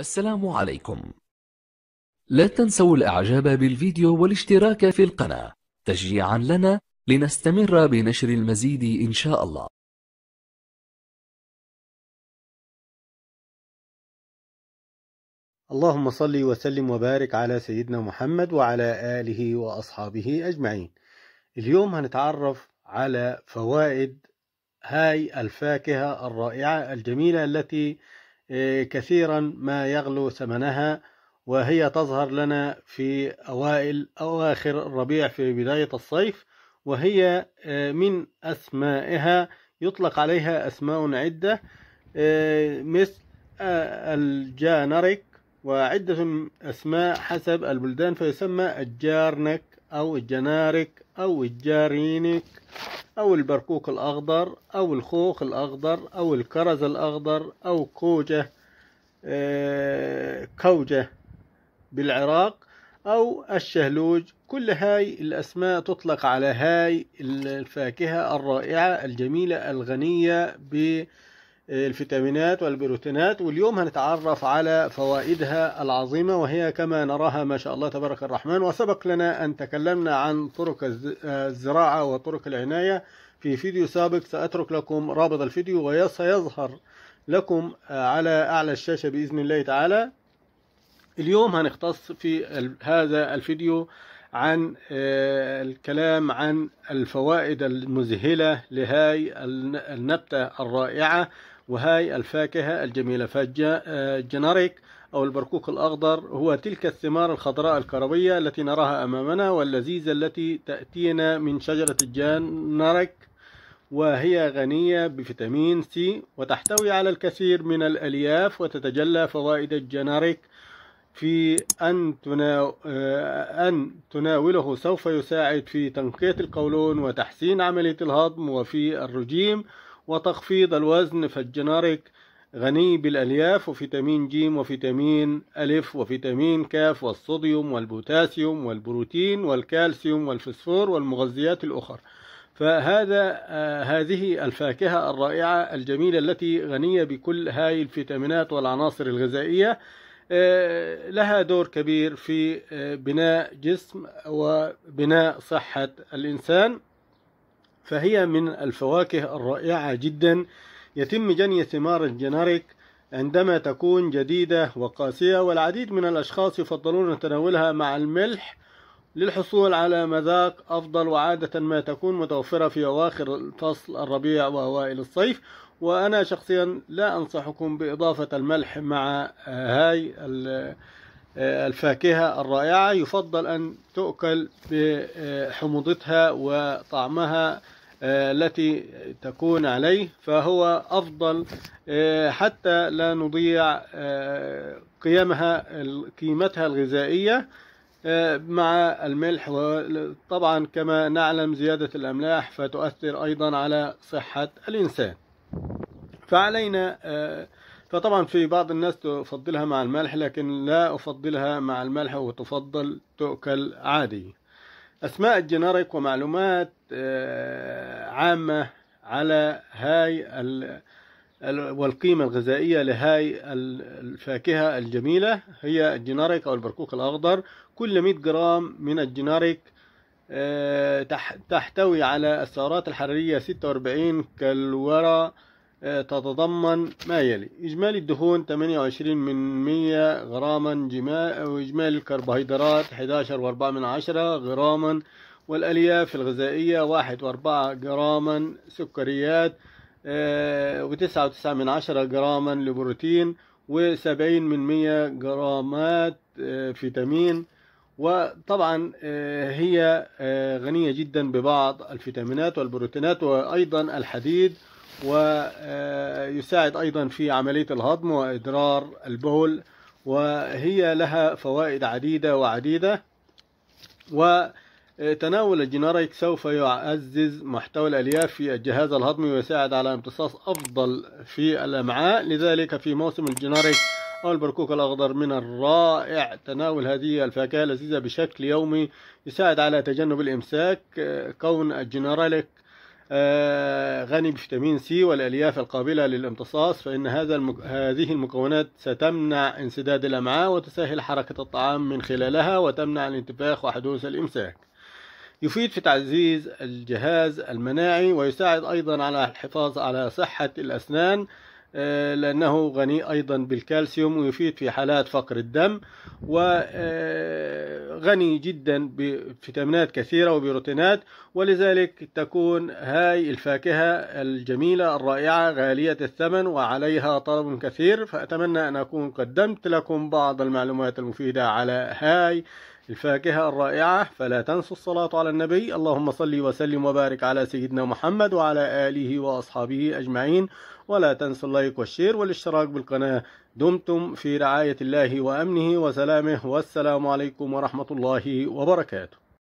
السلام عليكم لا تنسوا الاعجاب بالفيديو والاشتراك في القناة تشجيعا لنا لنستمر بنشر المزيد إن شاء الله اللهم صل وسلم وبارك على سيدنا محمد وعلى آله وأصحابه أجمعين اليوم هنتعرف على فوائد هاي الفاكهة الرائعة الجميلة التي إيه، كثيرا ما يغلو ثمنها وهي تظهر لنا في أوائل أواخر الربيع في بداية الصيف وهي إيه، من أسمائها يطلق عليها أسماء عدة إيه، مثل آه، الجانرك وعدة أسماء حسب البلدان فيسمى الجارنك أو الجنارك أو الجارينك أو البركوك الأخضر أو الخوخ الأخضر أو الكرز الأخضر أو كوجة آه، كوجة بالعراق أو الشهلوج كل هاي الأسماء تطلق على هاي الفاكهة الرائعة الجميلة الغنية بالفاكهة الفيتامينات والبروتينات واليوم هنتعرف على فوائدها العظيمة وهي كما نراها ما شاء الله تبارك الرحمن وسبق لنا أن تكلمنا عن طرق الزراعة وطرق العناية في فيديو سابق سأترك لكم رابط الفيديو وسيظهر لكم على أعلى الشاشة بإذن الله تعالى اليوم هنختص في هذا الفيديو عن آه، الكلام عن الفوائد المذهلة لهاي النبتة الرائعة وهاي الفاكهة الجميلة فالجنريك آه، أو البرقوق الأخضر هو تلك الثمار الخضراء الكروية التي نراها أمامنا واللذيذة التي تأتينا من شجرة الجنريك وهي غنية بفيتامين سي وتحتوي على الكثير من الألياف وتتجلى فوائد الجنريك في أن, تناو... آه، أن تناوله سوف يساعد في تنقية القولون وتحسين عملية الهضم وفي الرجيم وتخفيض الوزن فالجنارك غني بالألياف وفيتامين ج وفيتامين ألف وفيتامين كاف والصوديوم والبوتاسيوم والبروتين والكالسيوم والفسفور والمغذيات الأخرى فهذا آه، هذه الفاكهة الرائعة الجميلة التي غنية بكل هاي الفيتامينات والعناصر الغذائية آه، لها دور كبير في آه، بناء جسم وبناء صحة الإنسان فهي من الفواكه الرائعة جدا يتم جني ثمار الجنارك عندما تكون جديدة وقاسية والعديد من الأشخاص يفضلون تناولها مع الملح للحصول على مذاق أفضل وعادة ما تكون متوفرة في أواخر فصل الربيع وأوائل الصيف وأنا شخصيا لا أنصحكم بإضافة الملح مع هاي الفاكهة الرائعة يفضل أن تؤكل بحموضتها وطعمها آه، التي تكون عليه فهو أفضل آه، حتى لا نضيع آه، قيمها قيمتها الغذائية آه، مع الملح وطبعا كما نعلم زيادة الأملاح فتؤثر أيضا على صحة الإنسان فعلينا آه، فطبعا في بعض الناس تفضلها مع الملح لكن لا أفضلها مع الملح وتفضل تؤكل عادي أسماء الجنريك ومعلومات آه، عامة على هاي والقيمة الغذائية لهاي الفاكهة الجميلة هي الجيناريك أو البرقوق الأخضر كل 100 جرام من الجيناريك آه، تحتوي على السعرات الحرارية 46 كالورا آه، تتضمن ما يلي إجمالي الدهون 28 من 100 غراما وإجمالي الكربوهيدرات 11 و من 10 غراما والألياف الغذائية 1 و4 جراما سكريات آه، وتسعة وتسعة من عشرة جراما لبروتين وسبعين من مية جرامات آه، فيتامين وطبعا آه، هي غنية جدا ببعض الفيتامينات والبروتينات وأيضا الحديد ويساعد أيضا في عملية الهضم وإدرار البول وهي لها فوائد عديدة وعديدة و تناول الجينيريك سوف يعزز محتوى الألياف في الجهاز الهضمي ويساعد على امتصاص أفضل في الأمعاء لذلك في موسم الجينيريك أو البركوك الأخضر من الرائع تناول هذه الفاكهة اللذيذة بشكل يومي يساعد على تجنب الإمساك كون الجينيريك آه، غني بفيتامين سي والألياف القابلة للامتصاص فإن هذا المك... هذه المكونات ستمنع انسداد الأمعاء وتسهل حركة الطعام من خلالها وتمنع الانتفاخ وحدوث الإمساك يفيد في تعزيز الجهاز المناعي ويساعد أيضا على الحفاظ على صحة الأسنان آه، لأنه غني أيضا بالكالسيوم ويفيد في حالات فقر الدم وغني آه، جدا بفيتامينات كثيرة وبروتينات ولذلك تكون هاي الفاكهة الجميلة الرائعة غالية الثمن وعليها طلب كثير فأتمنى أن أكون قدمت لكم بعض المعلومات المفيدة على هاي الفاكهة الرائعة فلا تنسوا الصلاة على النبي اللهم صل وسلم وبارك على سيدنا محمد وعلى آله وأصحابه أجمعين ولا تنسوا اللايك والشير والاشتراك بالقناة دمتم في رعاية الله وأمنه وسلامه والسلام عليكم ورحمة الله وبركاته